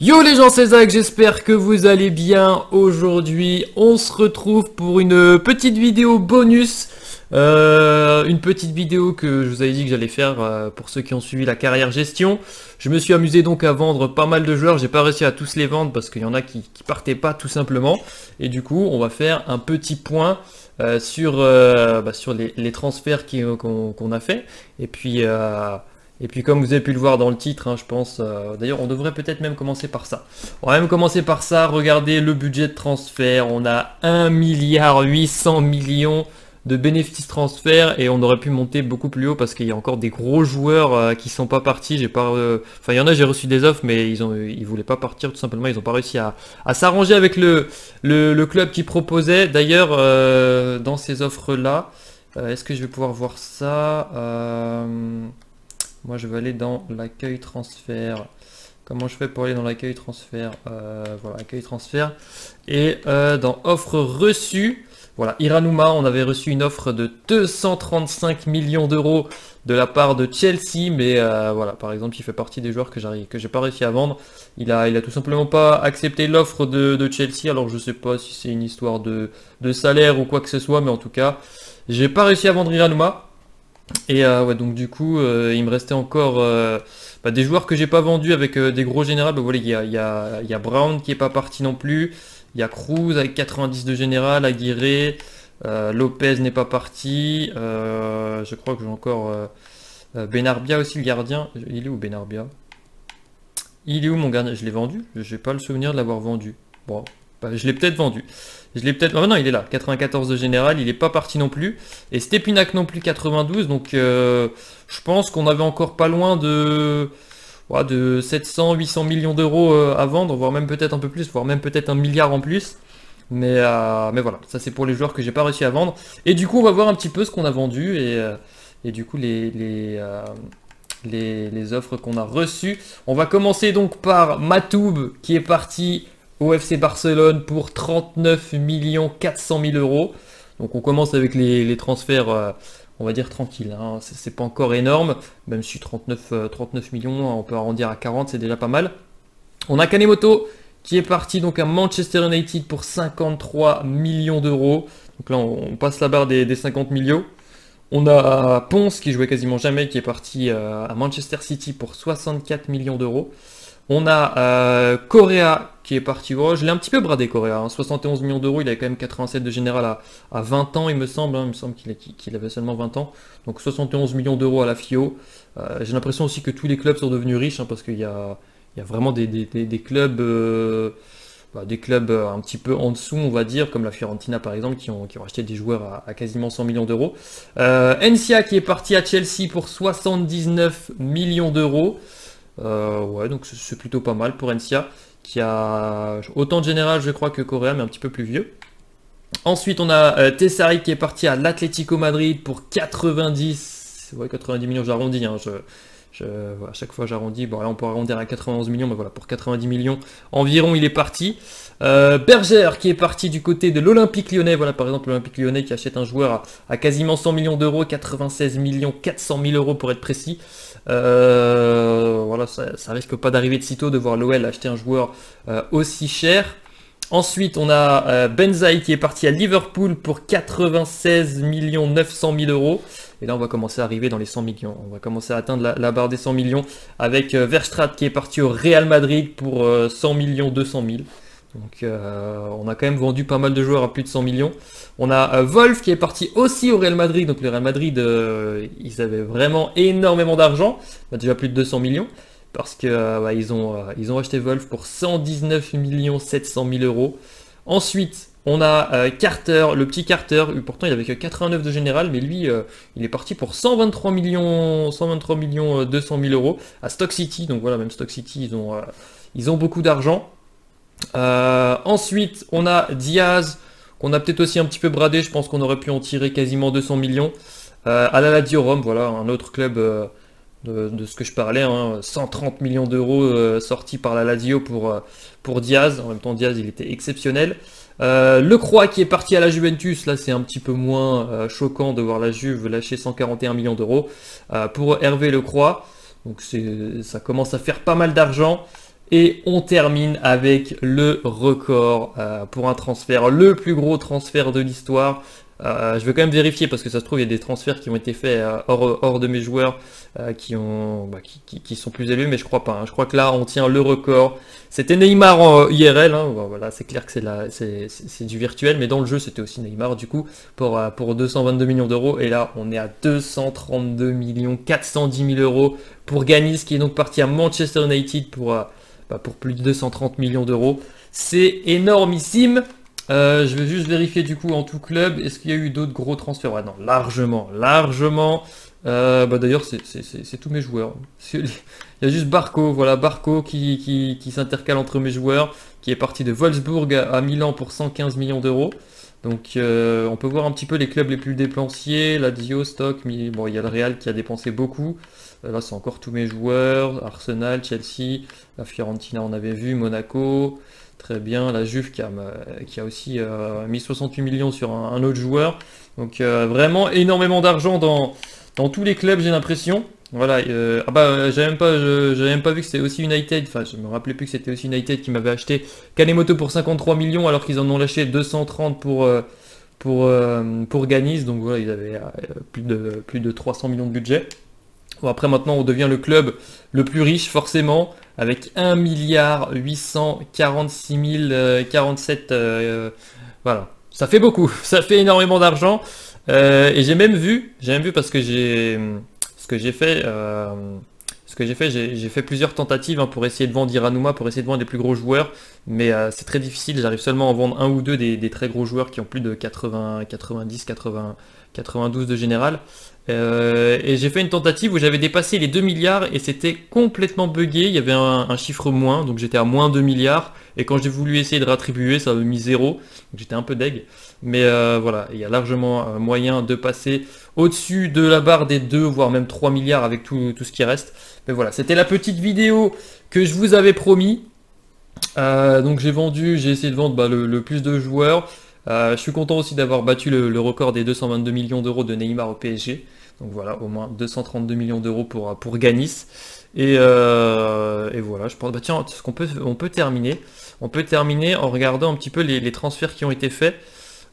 Yo les gens, c'est Zach, j'espère que vous allez bien. Aujourd'hui, on se retrouve pour une petite vidéo bonus. Euh, une petite vidéo que je vous avais dit que j'allais faire euh, pour ceux qui ont suivi la carrière gestion. Je me suis amusé donc à vendre pas mal de joueurs. J'ai pas réussi à tous les vendre parce qu'il y en a qui, partaient pas tout simplement. Et du coup, on va faire un petit point euh, sur, bah, sur les, transferts qu'on a fait. Et puis... Et puis comme vous avez pu le voir dans le titre, hein, je pense, euh, d'ailleurs on devrait peut-être même commencer par ça. On va même commencer par ça, regardez le budget de transfert, on a 1,8 milliard 800 millions de bénéfices transfert et on aurait pu monter beaucoup plus haut parce qu'il y a encore des gros joueurs qui euh, qui sont pas partis. J'ai pas, euh, enfin il y en a, j'ai reçu des offres mais ils ont, ils voulaient pas partir tout simplement. Ils ont pas réussi à, s'arranger avec le, club qui proposait. D'ailleurs dans ces offres là, est-ce que je vais pouvoir voir ça moi, je vais aller dans l'accueil transfert. Comment je fais pour aller dans l'accueil transfert euh, Voilà, accueil transfert. Et euh, dans offre reçue, voilà, Iranuma, on avait reçu une offre de 235 millions d'euros de la part de Chelsea, mais euh, voilà, par exemple, il fait partie des joueurs que j'arrive, que j'ai pas réussi à vendre. Il a, il a tout simplement pas accepté l'offre de, Chelsea. Alors je sais pas si c'est une histoire de, de, salaire ou quoi que ce soit, mais en tout cas, j'ai pas réussi à vendre Iranuma. Et euh, ouais, donc du coup, euh, il me restait encore euh, bah, des joueurs que j'ai pas vendus avec des gros généraux. Bah, voilà, il y a, y, y a, Brown qui est pas parti non plus. Il y a Cruz avec 90 de général, Aguirre, Lopez n'est pas parti. je crois que j'ai encore Benarbia aussi, le gardien. Il est où Benarbia Il est où mon gardien Je l'ai vendu Je n'ai pas le souvenir de l'avoir vendu. Bon, je l'ai peut-être vendu. Je l'ai peut-être... Ah non, il est là, 94 de général, il n'est pas parti non plus. Et Stepinac non plus, 92. Donc euh, je pense qu'on avait encore pas loin de, de 700, 800 millions d'euros euh, à vendre, voire même peut-être un peu plus, voire même peut-être un milliard en plus. Mais, euh, mais voilà, ça c'est pour les joueurs que j'ai pas réussi à vendre. Et du coup, on va voir un petit peu ce qu'on a vendu et, du coup les, les offres qu'on a reçues. On va commencer donc par Matoub qui est parti OFC Barcelone pour 39 400 000 euros. Donc on commence avec les, transferts, euh, on va dire tranquille Hein. C'est pas encore énorme, même si 39, 39 euh, millions, hein, on peut arrondir à 40, c'est déjà pas mal. On a Kanemoto qui est parti donc à Manchester United pour 53 millions d'euros. Donc là on, passe la barre des 50 millions. On a Ponce qui jouait quasiment jamais, qui est parti euh, à Manchester City pour 64 millions d'euros. On a euh, Correa qui est parti. Oh, je l'ai un petit peu bradé Correa. 71 hein. millions d'euros, il avait quand même 87 de général à, 20 ans, il me semble. Hein. il me semble qu'il avait seulement 20 ans. Donc 71 millions d'euros à la FIO. Euh, j'ai l'impression aussi que tous les clubs sont devenus riches hein, parce qu'il y, a, vraiment des clubs euh, bah, des clubs euh, un petit peu en dessous, on va dire, comme la Fiorentina par exemple, qui ont, qui ont des joueurs à, quasiment 100 millions d'euros. Euh, qui est parti à Chelsea pour 79 millions d'euros. Euh, ouais, donc c'est plutôt pas mal pour Encia, qui a autant de général, je crois, que Correa, mais un petit peu plus vieux. Ensuite, on a euh, Tessari qui est parti à l'Atlético Madrid pour 90, ouais, 90 millions, j'arrondis, hein, je je, à chaque fois, j'arrondis. Bon, là, on peut arrondir à 91 millions, mais voilà, pour 90 millions environ, il est parti. Euh, qui est parti du côté de l'Olympique lyonnais. Voilà, par exemple, l'Olympique lyonnais qui achète un joueur à, quasiment 100 millions d'euros, 96 millions 400 000 euros pour être précis. Euh, voilà, ça, risque pas d'arriver de sitôt de voir l'OL acheter un joueur euh, aussi cher. Ensuite, on a euh, Benzaï qui est parti à Liverpool pour 96 900 000 euros. Et là, on va commencer à arriver dans les 100 millions. On va commencer à atteindre la, barre des 100 millions avec euh, Verstrat qui est parti au Real Madrid pour 100 200 000. Donc euh, on a quand même vendu pas mal de joueurs à plus de 100 millions. On a Wolf qui est parti aussi au Real Madrid. Donc le Real Madrid, ils avaient vraiment énormément d'argent. a bah, déjà plus de 200 millions parce que euh, bah, ils, ont, euh, ils ont acheté Wolf pour 119 700 000 euros. Ensuite, on a euh, Carter, le petit Carter, pourtant il avait que 89 de général, mais lui, il est parti pour 123 millions, 123 200 000 euros à Stock City. Donc voilà, même Stock City, ils ont, ils ont beaucoup d'argent. ensuite, on a Diaz, qu'on a peut-être aussi un petit peu bradé. Je pense qu'on aurait pu en tirer quasiment 200 millions. Alala Diorum, voilà, un autre club de, ce que je parlais, 130 hein, millions d'euros euh, sortis par la Lazio pour, euh, pour Diaz. En même temps, Diaz, il était exceptionnel. Euh, le Croix qui est parti à la Juventus, là c'est un petit peu moins choquant de voir la Juve lâcher 141 millions d'euros pour Hervé Le Croix. Donc ça commence à faire pas mal d'argent. Et on termine avec le record pour un transfert, le plus gros transfert de l'histoire. Euh, je vais quand même vérifier parce que ça se trouve il y a des transferts qui ont été faits euh, hors, de mes joueurs euh, qui, ont, bah, qui, qui, sont plus élus mais je crois pas. Hein. Je crois que là on tient le record. C'était Neymar en euh, IRL, hein. voilà, c'est clair que c'est du virtuel, mais dans le jeu c'était aussi Neymar du coup pour, pour 222 millions d'euros et là on est à 232 millions 410 000 euros pour Ganis qui est donc parti à Manchester United pour, bah, pour plus de 230 millions d'euros. C'est énormissime euh, je vais juste vérifier du coup en tout club, est-ce qu'il y a eu d'autres gros transferts Ouais, non, largement, largement. Euh, bah, D'ailleurs, c'est tous mes joueurs. Il y a juste Barco, voilà, Barco qui, qui, qui s'intercale entre mes joueurs, qui est parti de Wolfsburg à Milan pour 115 millions d'euros. Donc euh, on peut voir un petit peu les clubs les plus dépensiers, Dio, Stock, mais bon il y a le Real qui a dépensé beaucoup. Euh, là c'est encore tous mes joueurs, Arsenal, Chelsea, la Fiorentina on avait vu, Monaco, très bien, la Juve qui a, euh, qui a aussi mis 68 millions sur un, un autre joueur. Donc vraiment énormément d'argent dans, dans tous les clubs j'ai l'impression. Voilà, euh, ah bah euh, j'avais même pas, même pas vu que c'était aussi United, enfin je me rappelais plus que c'était aussi United qui m'avait acheté Kanemoto pour 53 millions alors qu'ils en ont lâché 230 pour euh, pour Ganis, donc voilà ils avaient plus de plus de 300 millions de budget. Bon, après maintenant on devient le club le plus riche forcément avec 1 milliard 846 047 voilà ça fait beaucoup ça fait énormément d'argent et j'ai même vu j'ai même vu parce que j'ai euh, ce que j'ai fait, j'ai fait, j'ai fait plusieurs tentatives hein, pour essayer de vendre Iranuma, pour essayer de vendre les plus gros joueurs, mais euh, c'est très difficile, j'arrive seulement à vendre un ou deux des, très gros joueurs qui ont plus de 80, 90, 92 de général. Euh, et j'ai fait une tentative où j'avais dépassé les 2 milliards et c'était complètement buggé, il y avait un chiffre moins, donc j'étais à moins 2 milliards. Et quand j'ai voulu essayer de rattribuer, ça m'a mis 0. J'étais un peu deg. Mais euh, voilà, il y a largement euh, moyen de passer au-dessus de la barre des 2, voire même 3 milliards avec tout, ce qui reste. Mais voilà, c'était la petite vidéo que je vous avais promis. Euh, donc j'ai vendu, j'ai essayé de vendre bah, le, plus de joueurs. Euh, je suis content aussi d'avoir battu le, record des 222 millions d'euros de Neymar au PSG. Donc voilà, au moins 232 millions d'euros pour, euh, pour Ganis. Et, euh, et, voilà, je pense. Bah tiens, ce qu'on peut, on peut terminer. On peut terminer en regardant un petit peu les, transferts qui ont été faits.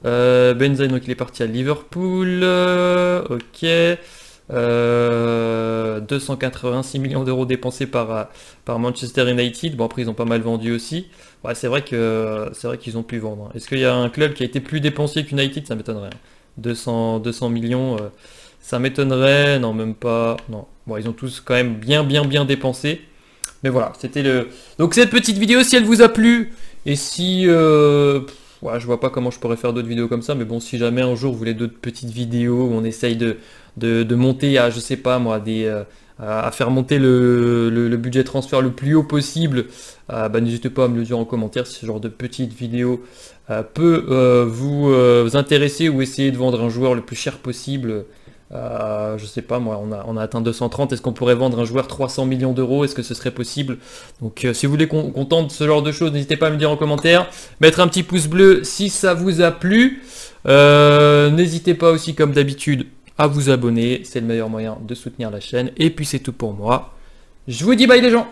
Euh, Benzaï, donc il est parti à Liverpool. ok. 286 euh, millions d'euros dépensés par, par Manchester United. Bon après ils ont pas mal vendu aussi. Ouais, c'est vrai que c'est vrai qu'ils ont pu vendre. Est-ce qu'il y a un club qui a été plus dépensé qu'United Ça m'étonnerait. 200 hein. 200 millions, euh, ça m'étonnerait. Non même pas. Non. Bon ils ont tous quand même bien bien bien dépensé. Mais voilà, c'était le. Donc cette petite vidéo, si elle vous a plu et si euh, Ouais, je vois pas comment je pourrais faire d'autres vidéos comme ça, mais bon, si jamais un jour vous voulez d'autres petites vidéos où on essaye de, de, monter à, je sais pas moi, des, euh, à faire monter le, budget transfert le plus haut possible, euh, bah, n'hésitez pas à me le dire en commentaire si ce genre de petite vidéo euh, peut vous, intéresser ou essayer de vendre un joueur le plus cher possible. je sais pas moi, on a, atteint 230, est-ce qu'on pourrait vendre un joueur 300 millions d'euros Est-ce que ce serait possible Donc si vous voulez qu'on tente ce genre de choses, n'hésitez pas à me dire en commentaire, mettre un petit pouce bleu si ça vous a plu. n'hésitez pas aussi comme d'habitude à vous abonner, c'est le meilleur moyen de soutenir la chaîne. Et puis c'est tout pour moi. Je vous dis bye les gens